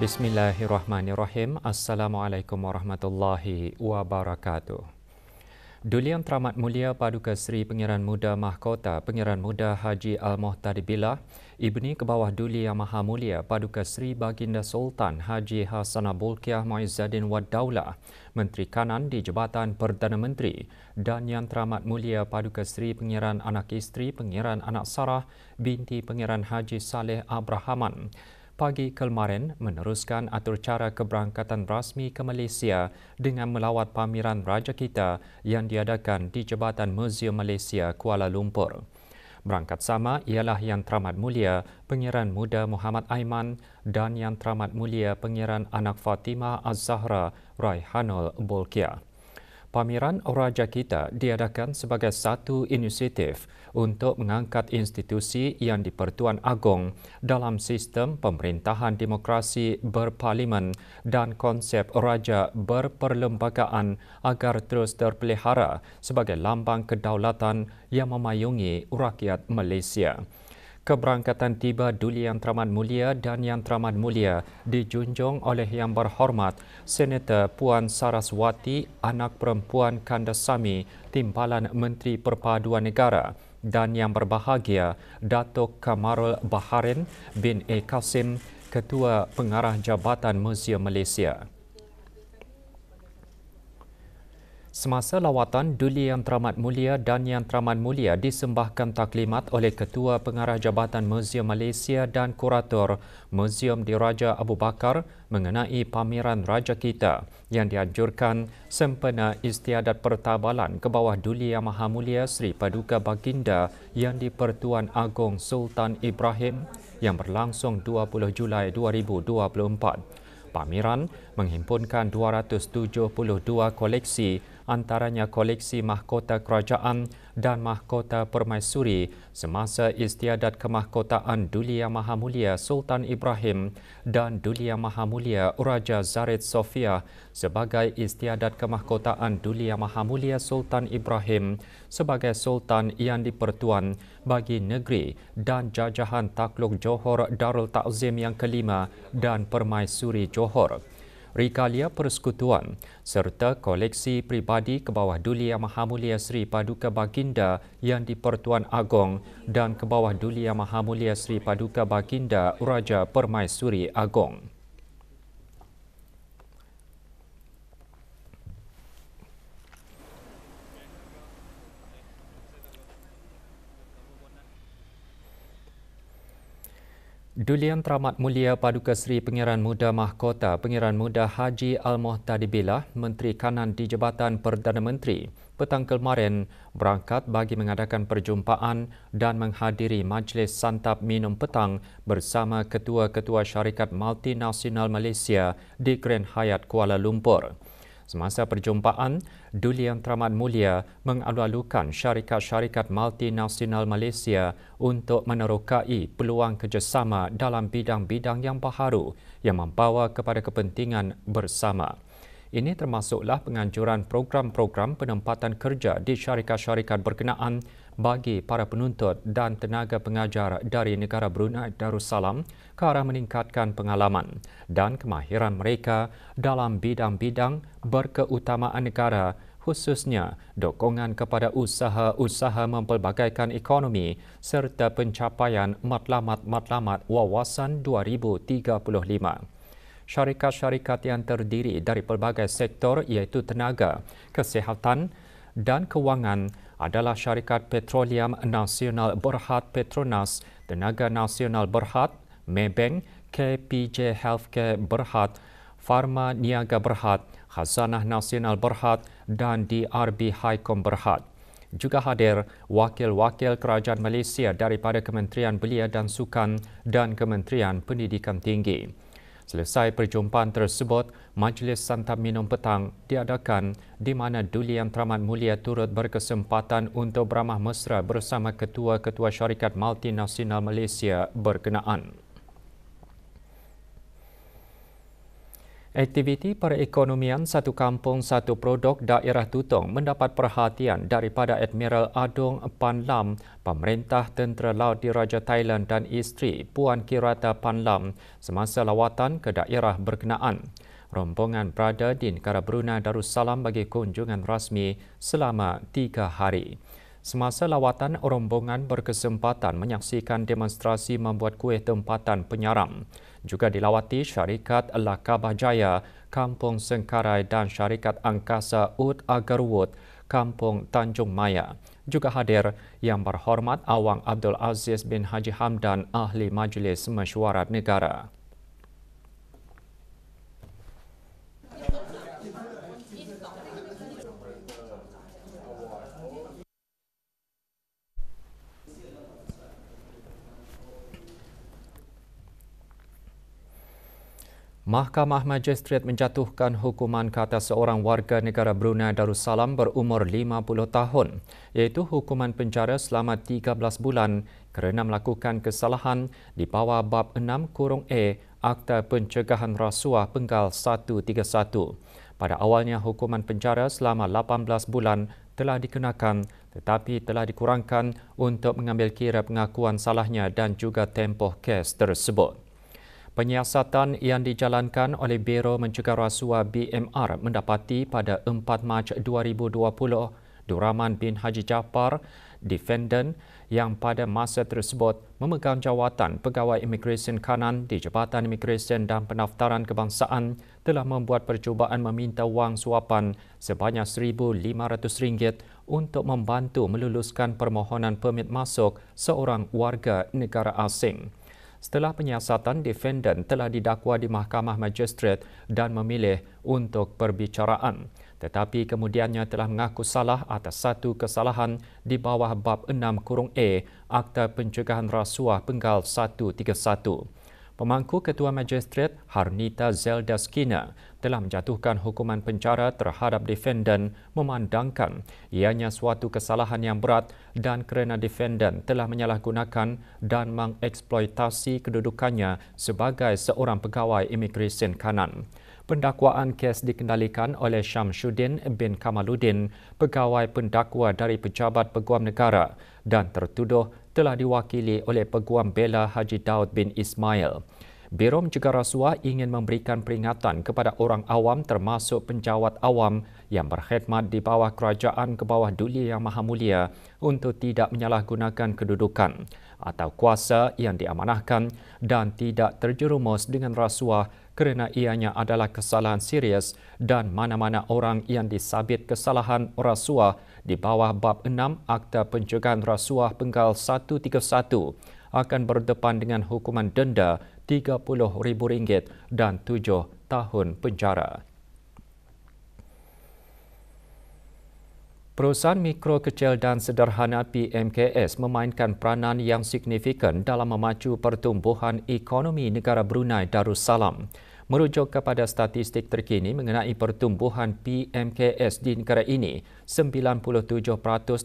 Bismillahirrahmanirrahim. Assalamualaikum warahmatullahi wabarakatuh. Duli yang teramat mulia Paduka Seri Pengiran Muda Mahkota, Pengiran Muda Haji Al-Muhtad Bilah, Ibni Kebawah Duli Yang Maha Mulia Paduka Seri Baginda Sultan Haji Hassanah Bulkiah Muizzaddin Wad Menteri Kanan di Jabatan Perdana Menteri, dan Yang Teramat Mulia Paduka Seri Pengiran Anak Isteri Pengiran Anak Sarah, Binti Pengiran Haji Saleh Abrahaman, pagi kemarin meneruskan atur cara keberangkatan rasmi ke Malaysia dengan melawat pameran Raja Kita yang diadakan di Jabatan Museum Malaysia Kuala Lumpur. Berangkat sama ialah Yang Teramat Mulia Pengiran Muda Muhammad Aiman dan Yang Teramat Mulia Pengiran Anak Fatimah Az-Zahra Raihanul Bolkiah. Pameran Aura kita diadakan sebagai satu inisiatif untuk mengangkat institusi yang dipertuan agung dalam sistem pemerintahan demokrasi berparlimen dan konsep raja berperlembagaan agar terus terpelihara sebagai lambang kedaulatan yang memayungi rakyat Malaysia keberangkatan tiba Duli Yang Teramat Mulia dan Yang Teramat Mulia dijunjung oleh Yang Berhormat Senator Puan Saraswati, anak perempuan Kandasami, Timbalan Menteri Perpaduan Negara dan Yang Berbahagia Datuk Kamarul Baharin bin A. Kasim, Ketua Pengarah Jabatan Muzium Malaysia. Semasa lawatan Duli Yang Teramat Mulia dan Yang Teramat Mulia disembahkan taklimat oleh Ketua Pengarah Jabatan Muzium Malaysia dan Kurator Muzium Diraja Abu Bakar mengenai pameran Raja Kita yang dianjurkan sempena istiadat pertabalan ke bawah Duli Yang Maha Mulia Sri Paduka Baginda yang di Pertuan Agong Sultan Ibrahim yang berlangsung 20 Julai 2024. Pameran menghimpunkan 272 koleksi antaranya koleksi mahkota kerajaan dan mahkota permaisuri semasa istiadat kemahkotaan Duli Yang Maha Mulia Sultan Ibrahim dan Duli Yang Maha Mulia Raja Zarid Sofia sebagai istiadat kemahkotaan Duli Yang Maha Mulia Sultan Ibrahim sebagai Sultan yang dipertuan bagi negeri dan jajahan takluk Johor Darul Ta'zim yang kelima dan permaisuri Johor. Rikalia persekutuan serta koleksi pribadi ke bawah Duli Yang Maha Mulia Sri Paduka Baginda yang di Pertuan Agong dan ke bawah Duli Yang Maha Mulia Sri Paduka Baginda Raja Permaisuri Agong. Dulian Teramat Mulia Paduka Seri Pengiran Muda Mahkota Pengiran Muda Haji Al-Muhtadi Billah, Menteri Kanan di Jabatan Perdana Menteri, petang kemarin berangkat bagi mengadakan perjumpaan dan menghadiri majlis santap minum petang bersama ketua-ketua syarikat multinasional Malaysia di Grand Hyatt Kuala Lumpur. Semasa perjumpaan, Duli Yang Teramat Mulia mengalu-alukan syarikat-syarikat multinasional Malaysia untuk menerokai peluang kerjasama dalam bidang-bidang yang baharu yang membawa kepada kepentingan bersama. Ini termasuklah penganjuran program-program penempatan kerja di syarikat-syarikat berkenaan bagi para penuntut dan tenaga pengajar dari negara Brunei Darussalam ke arah meningkatkan pengalaman dan kemahiran mereka dalam bidang-bidang berkeutamaan negara khususnya dokongan kepada usaha-usaha mempelbagaikan ekonomi serta pencapaian matlamat-matlamat wawasan 2035. Syarikat-syarikat yang terdiri dari pelbagai sektor iaitu tenaga, kesihatan dan kewangan adalah syarikat petroleum nasional Berhad Petronas, Tenaga Nasional Berhad, Maybank, KPJ Healthcare Berhad, Farma Niaga Berhad, Khazanah Nasional Berhad dan DRB Highcom Berhad. Juga hadir wakil-wakil kerajaan Malaysia daripada Kementerian Belia dan Sukan dan Kementerian Pendidikan Tinggi. Selesai perjumpaan tersebut, majlis santap minum petang diadakan di mana Duli Yang Teramat Mulia turut berkesempatan untuk beramah mesra bersama ketua-ketua syarikat multinasional Malaysia berkenaan. Aktiviti perekonomian Satu Kampung Satu Produk Daerah Tutong mendapat perhatian daripada Admiral Adong Panlam, Pemerintah Tentera Laut Diraja Thailand dan isteri Puan Kirata Panlam semasa lawatan ke daerah berkenaan. Rombongan berada di negara Brunei Darussalam bagi kunjungan rasmi selama tiga hari semasa lawatan rombongan berkesempatan menyaksikan demonstrasi membuat kuih tempatan penyaram. Juga dilawati syarikat Lakabah Jaya, Kampung Sengkarai dan syarikat Angkasa Ud Agarwood, Kampung Tanjung Maya. Juga hadir yang berhormat Awang Abdul Aziz bin Haji Hamdan, Ahli Majlis Mesyuarat Negara. Mahkamah Majistret menjatuhkan hukuman ke atas seorang warga negara Brunei Darussalam berumur 50 tahun, iaitu hukuman penjara selama 13 bulan kerana melakukan kesalahan di bawah bab 6 kurung A Akta Pencegahan Rasuah Penggal 131. Pada awalnya, hukuman penjara selama 18 bulan telah dikenakan tetapi telah dikurangkan untuk mengambil kira pengakuan salahnya dan juga tempoh kes tersebut. Penyiasatan yang dijalankan oleh Biro Mencegah Rasuah BMR mendapati pada 4 Mac 2020, Duraman bin Haji Jafar, defendan yang pada masa tersebut memegang jawatan pegawai imigresen kanan di Jabatan Imigresen dan Pendaftaran Kebangsaan telah membuat percubaan meminta wang suapan sebanyak RM1,500 untuk membantu meluluskan permohonan permit masuk seorang warga negara asing setelah penyiasatan defendan telah didakwa di Mahkamah Magistrate dan memilih untuk perbicaraan tetapi kemudiannya telah mengaku salah atas satu kesalahan di bawah bab 6 kurung A e, Akta Pencegahan Rasuah Penggal 131. Pemangku Ketua Magistrate Harnita Zelda Skinner telah menjatuhkan hukuman penjara terhadap defendant memandangkan ianya suatu kesalahan yang berat dan kerana defendant telah menyalahgunakan dan mengeksploitasi kedudukannya sebagai seorang pegawai imigresen kanan. Pendakwaan kes dikendalikan oleh Syamsuddin bin Kamaluddin, pegawai pendakwa dari Pejabat Peguam Negara dan tertuduh telah diwakili oleh Peguam Bela Haji Daud bin Ismail. Biro Mencegah Rasuah ingin memberikan peringatan kepada orang awam termasuk penjawat awam yang berkhidmat di bawah kerajaan ke bawah Duli Yang Maha Mulia untuk tidak menyalahgunakan kedudukan atau kuasa yang diamanahkan dan tidak terjerumus dengan rasuah kerana ianya adalah kesalahan serius dan mana-mana orang yang disabit kesalahan rasuah di bawah bab 6 Akta Pencegahan Rasuah Penggal 131 akan berdepan dengan hukuman denda RM30,000 dan 7 tahun penjara. Perusahaan mikro kecil dan sederhana PMKS memainkan peranan yang signifikan dalam memacu pertumbuhan ekonomi negara Brunei Darussalam. Merujuk kepada statistik terkini mengenai pertumbuhan PMKS di negara ini, 97%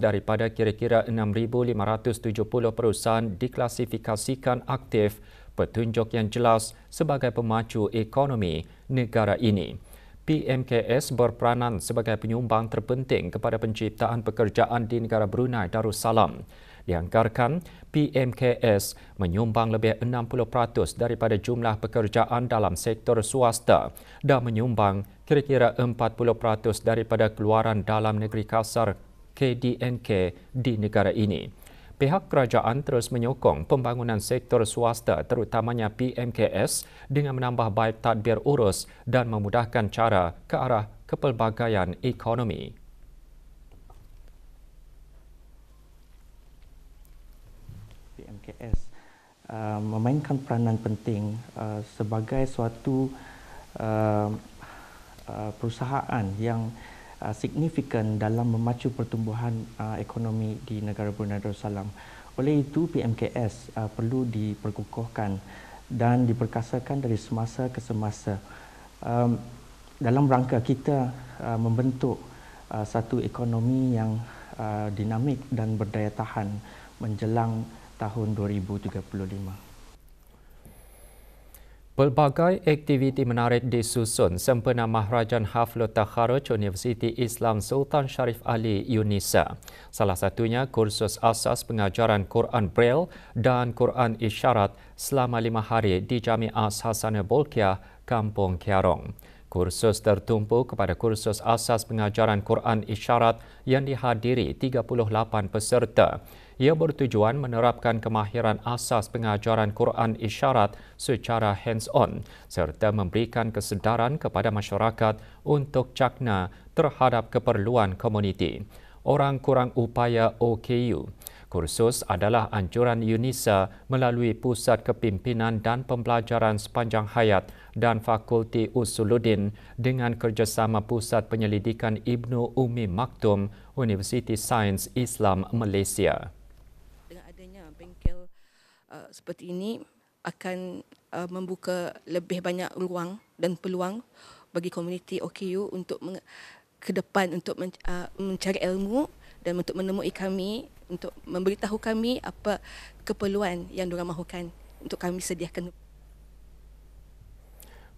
daripada kira-kira 6570 perusahaan diklasifikasikan aktif petunjuk yang jelas sebagai pemacu ekonomi negara ini. PMKS berperanan sebagai penyumbang terpenting kepada penciptaan pekerjaan di negara Brunei Darussalam. Dianggarkan PMKS menyumbang lebih 60% daripada jumlah pekerjaan dalam sektor swasta dan menyumbang kira-kira 40% daripada keluaran dalam negeri kasar KDNK di negara ini pihak kerajaan terus menyokong pembangunan sektor swasta terutamanya PMKS dengan menambah baik tadbir urus dan memudahkan cara ke arah kepelbagaian ekonomi. PMKS uh, memainkan peranan penting uh, sebagai suatu uh, uh, perusahaan yang Uh, signifikan dalam memacu pertumbuhan uh, ekonomi di negara Brunei Darussalam. Oleh itu, PMKS uh, perlu diperkukuhkan dan diperkasakan dari semasa ke semasa. Um, dalam rangka kita uh, membentuk uh, satu ekonomi yang uh, dinamik dan berdaya tahan menjelang tahun 2035. Pelbagai aktiviti menarik disusun sempena Mahrajan Haflo Taharaj Universiti Islam Sultan Sharif Ali UNISA. Salah satunya kursus asas pengajaran Quran Braille dan Quran Isyarat selama lima hari di Jami'ah Hasan Bolkiah, Kampung Kiarong. Kursus tertumpu kepada kursus asas pengajaran Quran Isyarat yang dihadiri 38 peserta ia bertujuan menerapkan kemahiran asas pengajaran Quran isyarat secara hands-on serta memberikan kesedaran kepada masyarakat untuk cakna terhadap keperluan komuniti. Orang kurang upaya OKU. Kursus adalah anjuran UNISA melalui Pusat Kepimpinan dan Pembelajaran Sepanjang Hayat dan Fakulti Usuludin dengan kerjasama Pusat Penyelidikan Ibnu Umi Maktum Universiti Sains Islam Malaysia. Uh, seperti ini akan uh, membuka lebih banyak ruang dan peluang bagi komuniti OKU untuk ke depan untuk men- uh, mencari ilmu dan untuk menemui kami untuk memberitahu kami apa keperluan yang mereka mahukan untuk kami sediakan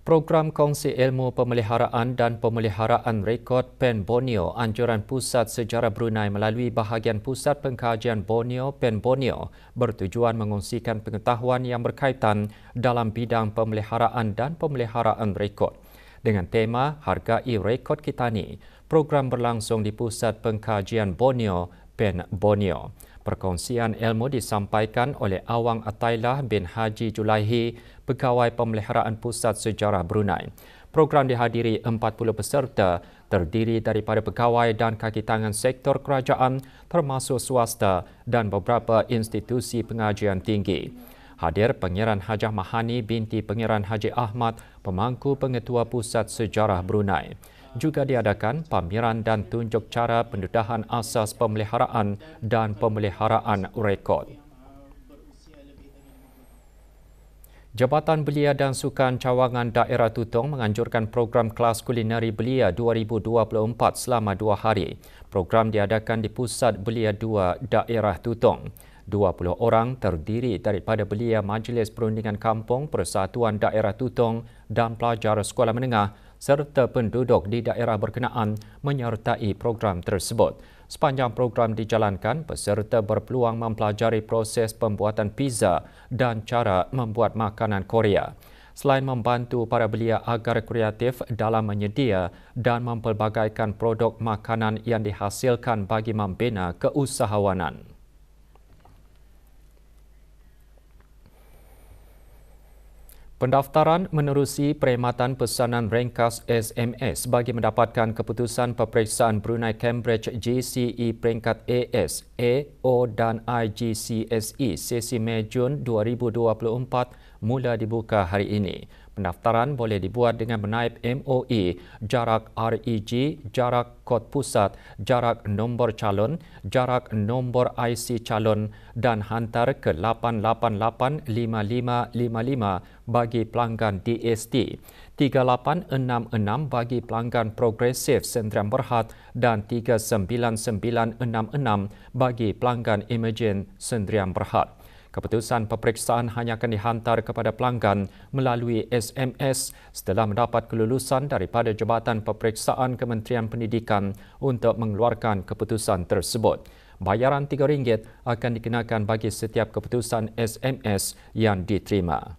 Program Kongsi Ilmu Pemeliharaan dan Pemeliharaan Rekod PEN Borneo Anjuran Pusat Sejarah Brunei melalui bahagian Pusat Pengkajian Borneo PEN Borneo bertujuan mengongsikan pengetahuan yang berkaitan dalam bidang pemeliharaan dan pemeliharaan rekod. Dengan tema Hargai Rekod Kitani, program berlangsung di Pusat Pengkajian Borneo PEN Borneo. Perkongsian ilmu disampaikan oleh Awang Ataylah bin Haji Julaihi, Pegawai Pemeliharaan Pusat Sejarah Brunei. Program dihadiri 40 peserta terdiri daripada pegawai dan kaki tangan sektor kerajaan termasuk swasta dan beberapa institusi pengajian tinggi. Hadir Pengiran Hajah Mahani binti Pengiran Haji Ahmad, pemangku pengetua Pusat Sejarah Brunei juga diadakan pameran dan tunjuk cara pendudahan asas pemeliharaan dan pemeliharaan rekod. Jabatan Belia dan Sukan Cawangan Daerah Tutong menganjurkan program kelas kulineri Belia 2024 selama dua hari. Program diadakan di Pusat Belia 2 Daerah Tutong. 20 orang terdiri daripada belia Majlis Perundingan Kampung Persatuan Daerah Tutong dan pelajar sekolah menengah serta penduduk di daerah berkenaan menyertai program tersebut. Sepanjang program dijalankan, peserta berpeluang mempelajari proses pembuatan pizza dan cara membuat makanan Korea. Selain membantu para belia agar kreatif dalam menyedia dan mempelbagaikan produk makanan yang dihasilkan bagi membina keusahawanan. Pendaftaran menerusi perkhidmatan pesanan ringkas SMS bagi mendapatkan keputusan peperiksaan Brunei Cambridge JCE peringkat AS, A, O dan IGCSE sesi Mei Jun 2024 mula dibuka hari ini. Pendaftaran boleh dibuat dengan menaip MOE, jarak REG, jarak kod pusat, jarak nombor calon, jarak nombor IC calon dan hantar ke 8885555 bagi pelanggan DST, 3866 bagi pelanggan progresif Sentrian Berhad dan 39966 bagi pelanggan Imagine Sentrian Berhad. Keputusan peperiksaan hanya akan dihantar kepada pelanggan melalui SMS setelah mendapat kelulusan daripada Jabatan Peperiksaan Kementerian Pendidikan untuk mengeluarkan keputusan tersebut. Bayaran RM3 akan dikenakan bagi setiap keputusan SMS yang diterima.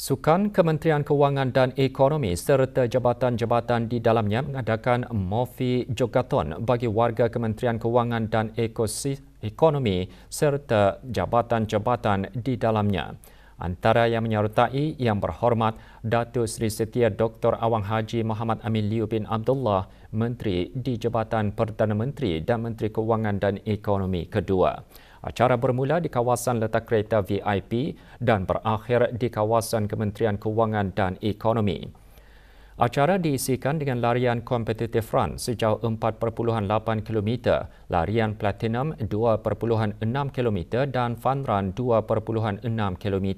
Sukan Kementerian Kewangan dan Ekonomi serta jabatan-jabatan di dalamnya mengadakan Mofi Jogaton bagi warga Kementerian Kewangan dan Ekonomi serta jabatan-jabatan di dalamnya. Antara yang menyertai yang berhormat Datuk Seri Setia Dr. Awang Haji Muhammad Amin Liu bin Abdullah, Menteri di Jabatan Perdana Menteri dan Menteri Kewangan dan Ekonomi Kedua. Acara bermula di kawasan letak kereta VIP dan berakhir di kawasan Kementerian Kewangan dan Ekonomi. Acara diisikan dengan larian kompetitif run sejauh 4.8 km, larian platinum 2.6 km dan fun run 2.6 km.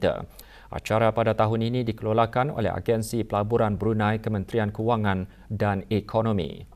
Acara pada tahun ini dikelolakan oleh Agensi Pelaburan Brunei Kementerian Kewangan dan Ekonomi.